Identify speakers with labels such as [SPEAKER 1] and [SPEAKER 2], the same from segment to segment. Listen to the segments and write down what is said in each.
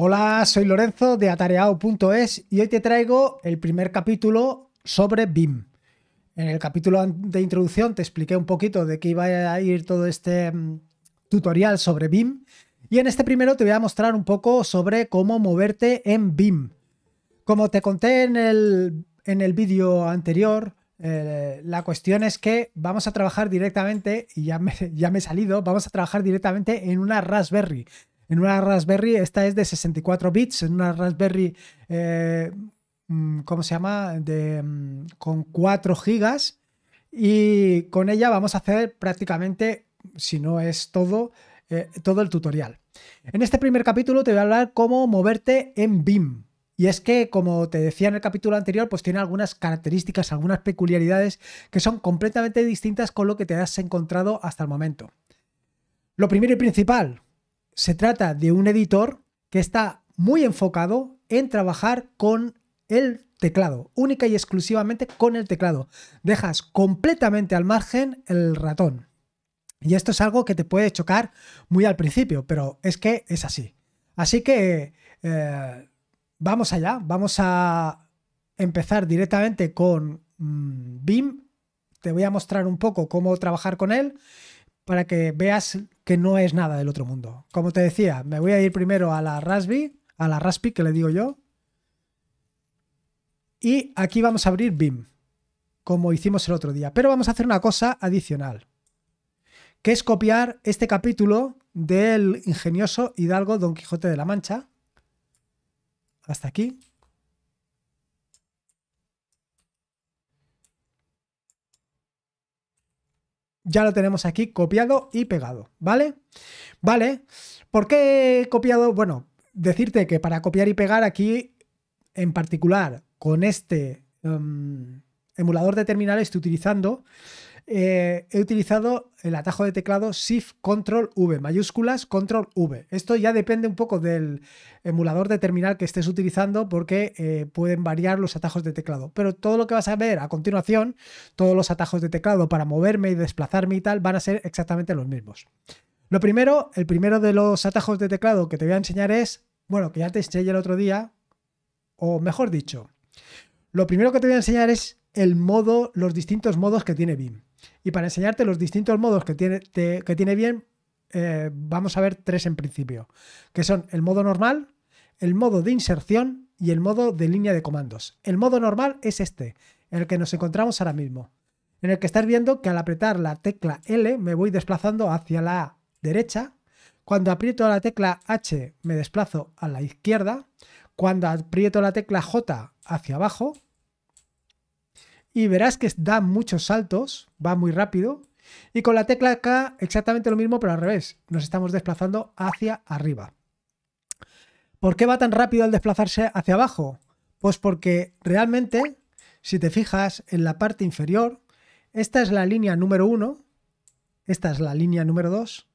[SPEAKER 1] Hola, soy Lorenzo de atareado.es y hoy te traigo el primer capítulo sobre BIM. En el capítulo de introducción te expliqué un poquito de qué iba a ir todo este mm, tutorial sobre BIM y en este primero te voy a mostrar un poco sobre cómo moverte en BIM. Como te conté en el, en el vídeo anterior, eh, la cuestión es que vamos a trabajar directamente, y ya ya me he salido, vamos a trabajar directamente en una Raspberry en una Raspberry, esta es de 64 bits, en una Raspberry, eh, mm, ¿cómo se llama? Mm, con 4 gigas. Y con ella vamos a hacer prácticamente, si no es todo, eh, todo el tutorial. En este primer capítulo te voy a hablar cómo moverte en BIM. Y es que, como te decía en el capítulo anterior, pues tiene algunas características, algunas peculiaridades que son completamente distintas con lo que te has encontrado hasta el momento. Lo primero y principal, se trata de un editor que está muy enfocado en trabajar con el teclado, única y exclusivamente con el teclado. Dejas completamente al margen el ratón. Y esto es algo que te puede chocar muy al principio, pero es que es así. Así que eh, vamos allá, vamos a empezar directamente con mm, BIM. Te voy a mostrar un poco cómo trabajar con él para que veas que no es nada del otro mundo. Como te decía, me voy a ir primero a la Raspi, a la que le digo yo. Y aquí vamos a abrir BIM, como hicimos el otro día. Pero vamos a hacer una cosa adicional, que es copiar este capítulo del ingenioso Hidalgo Don Quijote de la Mancha. Hasta aquí. ya lo tenemos aquí copiado y pegado, ¿vale? Vale, ¿por qué he copiado? Bueno, decirte que para copiar y pegar aquí, en particular, con este em, emulador de terminal estoy utilizando eh, he utilizado el atajo de teclado Shift Control V, mayúsculas Control V. Esto ya depende un poco del emulador de terminal que estés utilizando porque eh, pueden variar los atajos de teclado. Pero todo lo que vas a ver a continuación, todos los atajos de teclado para moverme y desplazarme y tal, van a ser exactamente los mismos. Lo primero, el primero de los atajos de teclado que te voy a enseñar es, bueno, que ya te enseñé el otro día, o mejor dicho, lo primero que te voy a enseñar es el modo, los distintos modos que tiene BIM. Y para enseñarte los distintos modos que tiene, que tiene bien, eh, vamos a ver tres en principio, que son el modo normal, el modo de inserción y el modo de línea de comandos. El modo normal es este, en el que nos encontramos ahora mismo, en el que estás viendo que al apretar la tecla L me voy desplazando hacia la derecha, cuando aprieto la tecla H me desplazo a la izquierda, cuando aprieto la tecla J hacia abajo, y verás que da muchos saltos, va muy rápido. Y con la tecla K exactamente lo mismo, pero al revés. Nos estamos desplazando hacia arriba. ¿Por qué va tan rápido al desplazarse hacia abajo? Pues porque realmente, si te fijas en la parte inferior, esta es la línea número 1, esta es la línea número 2,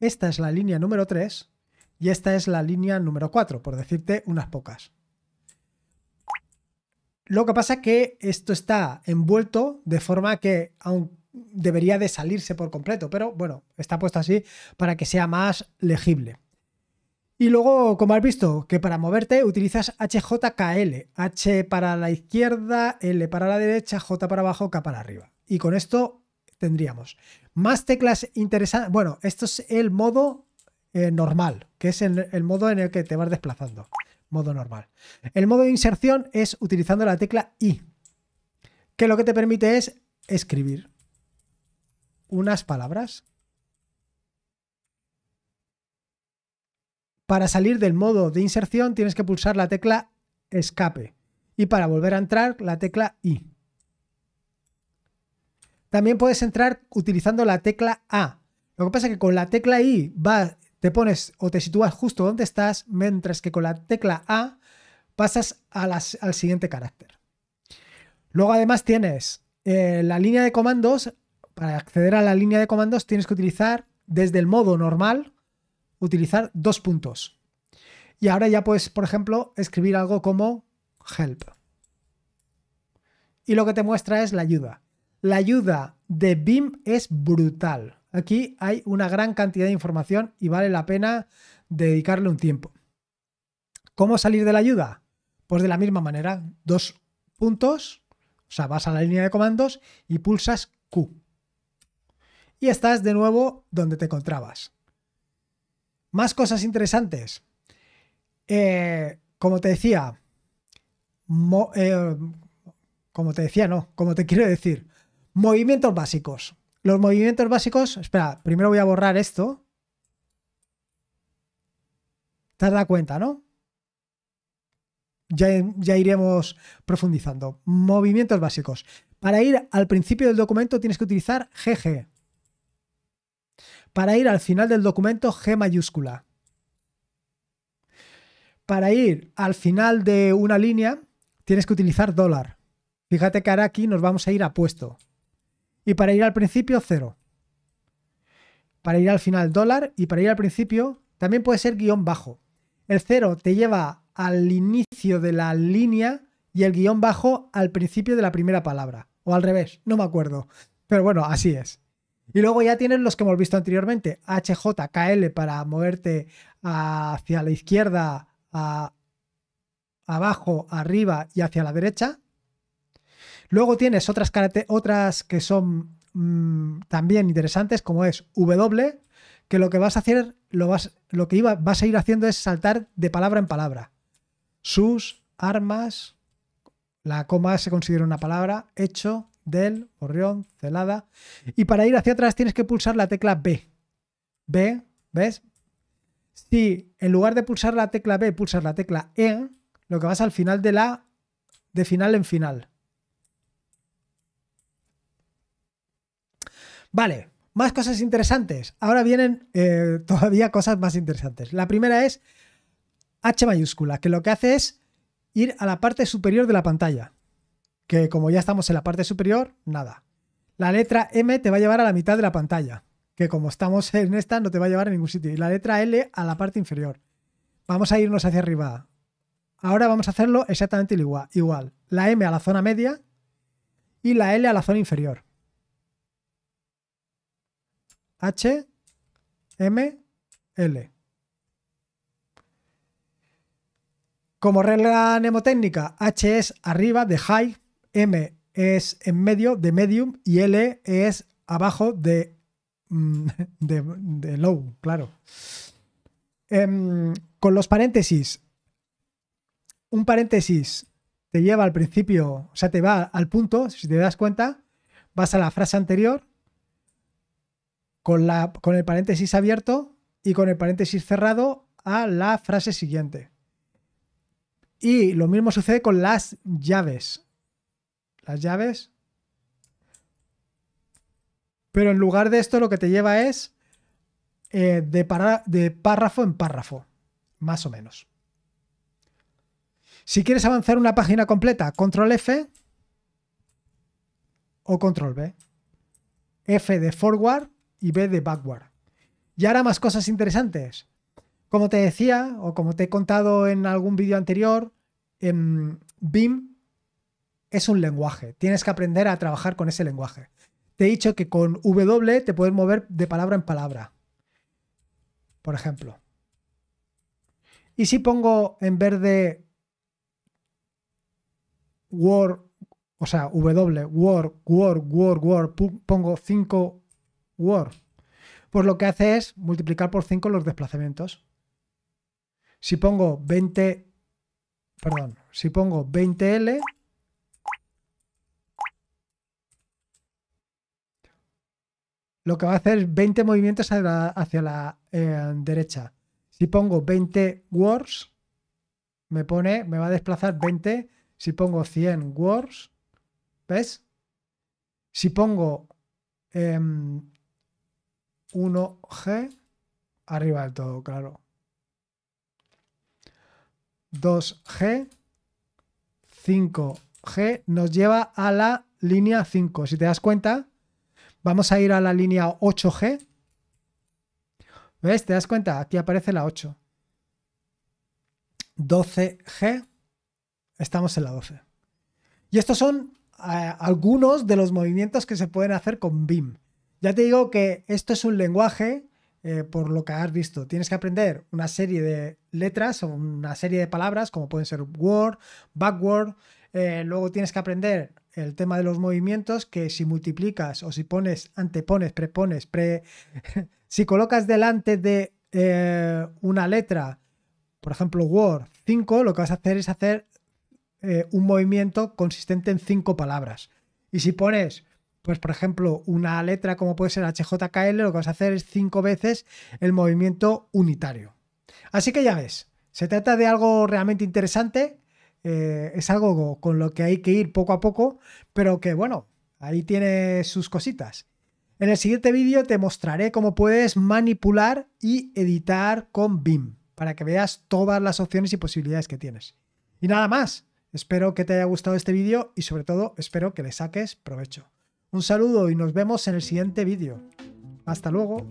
[SPEAKER 1] esta es la línea número 3 y esta es la línea número 4, por decirte unas pocas. Lo que pasa es que esto está envuelto de forma que aún debería de salirse por completo, pero bueno, está puesto así para que sea más legible. Y luego, como has visto, que para moverte utilizas HJKL, H para la izquierda, L para la derecha, J para abajo, K para arriba. Y con esto tendríamos más teclas interesantes. Bueno, esto es el modo eh, normal, que es el modo en el que te vas desplazando modo normal. El modo de inserción es utilizando la tecla I, que lo que te permite es escribir unas palabras. Para salir del modo de inserción tienes que pulsar la tecla escape y para volver a entrar la tecla I. También puedes entrar utilizando la tecla A. Lo que pasa es que con la tecla I va te pones o te sitúas justo donde estás, mientras que con la tecla A pasas al siguiente carácter. Luego además tienes eh, la línea de comandos. Para acceder a la línea de comandos tienes que utilizar desde el modo normal, utilizar dos puntos. Y ahora ya puedes, por ejemplo, escribir algo como help. Y lo que te muestra es la ayuda. La ayuda de BIM es brutal. Aquí hay una gran cantidad de información y vale la pena dedicarle un tiempo. ¿Cómo salir de la ayuda? Pues de la misma manera, dos puntos, o sea, vas a la línea de comandos y pulsas Q. Y estás de nuevo donde te encontrabas. Más cosas interesantes. Eh, como te decía, eh, como te decía, no, como te quiero decir, movimientos básicos. Los movimientos básicos. Espera, primero voy a borrar esto. Te has cuenta, ¿no? Ya, ya iremos profundizando. Movimientos básicos. Para ir al principio del documento tienes que utilizar GG. Para ir al final del documento G mayúscula. Para ir al final de una línea tienes que utilizar dólar. Fíjate que ahora aquí nos vamos a ir a puesto. Y para ir al principio, cero. Para ir al final, dólar. Y para ir al principio, también puede ser guión bajo. El cero te lleva al inicio de la línea y el guión bajo al principio de la primera palabra. O al revés, no me acuerdo. Pero bueno, así es. Y luego ya tienes los que hemos visto anteriormente. HJKL para moverte hacia la izquierda, abajo, arriba y hacia la derecha. Luego tienes otras, que son mm, también interesantes, como es W, que lo que vas a hacer, lo, vas, que a ir haciendo es saltar de palabra en palabra. Sus, armas, la coma se considera una palabra, hecho, del, borrión, celada. Y para ir hacia atrás tienes que pulsar la tecla B. B, ¿ves? Si en lugar de pulsar la tecla B pulsas la tecla E, lo que vas al final de la, de final en final. Vale, más cosas interesantes. Ahora vienen eh, todavía cosas más interesantes. La primera es H mayúscula, que lo que hace es ir a la parte superior de la pantalla. Que como ya estamos en la parte superior, nada. La letra M te va a llevar a la mitad de la pantalla, que como estamos en esta no te va a llevar a ningún sitio. Y la letra L a la parte inferior. Vamos a irnos hacia arriba. Ahora vamos a hacerlo exactamente igual. La M a la zona media y la L a la zona inferior. H, M, L. Como regla mnemotécnica, H es arriba de high, M es en medio de medium y L es abajo de, mm, de, low, claro. Em, con los paréntesis, un paréntesis te lleva al principio, o sea, te va al punto, si te das cuenta, vas a la frase anterior con, la, con el paréntesis abierto y con el paréntesis cerrado a la frase siguiente. Y lo mismo sucede con las llaves. Las llaves. Pero en lugar de esto lo que te lleva es eh, de, para, de párrafo en párrafo, más o menos. Si quieres avanzar una página completa, control F o control B. F de forward y B de backward. Y ahora más cosas interesantes. Como te decía, o como te he contado en algún vídeo anterior, en em, BIM es un lenguaje. Tienes que aprender a trabajar con ese lenguaje. Te he dicho que con W te puedes mover de palabra en palabra. Por ejemplo. Y si pongo en verde Word, o sea, W, Word, Word, Word, Word, pongo 5 Word. Pues lo que hace es multiplicar por 5 los desplazamientos. Si pongo 20, perdón, si pongo 20L, lo que va a hacer es 20 movimientos hacia la, eh, derecha. Si pongo 20 words, me pone, me va a desplazar 20. Si pongo 100 words, ¿ves? Si pongo em, 1G arriba del todo, claro. 2G, 5G nos lleva a la línea 5. Si te das cuenta, vamos a ir a la línea 8G. ¿Ves? ¿Te das cuenta? Aquí aparece la 8. 12G. Estamos en la 12. Y estos son eh, algunos de los movimientos que se pueden hacer con BIM. Ya te digo que esto es un lenguaje, eh, por lo que has visto, tienes que aprender una serie de letras o una serie de palabras, como pueden ser Word, Backward. Eh, luego tienes que aprender el tema de los movimientos, que si multiplicas o si pones, antepones, prepones, pre... si colocas delante de eh, una letra, por ejemplo, Word 5, lo que vas a hacer es hacer un movimiento consistente en cinco palabras. Y si pones pues por ejemplo, una letra como puede ser HJKL, lo que vas a hacer es cinco veces el movimiento unitario. Así que ya ves, se trata de algo realmente interesante, eh, es algo con lo que hay que ir poco a poco, pero que bueno, ahí tiene sus cositas. En el siguiente vídeo te mostraré cómo puedes manipular y editar con BIM, para que veas todas las opciones y posibilidades que tienes. Y nada más, espero que te haya gustado este vídeo y sobre todo espero que le saques provecho. Un saludo y nos vemos en el siguiente vídeo. Hasta luego.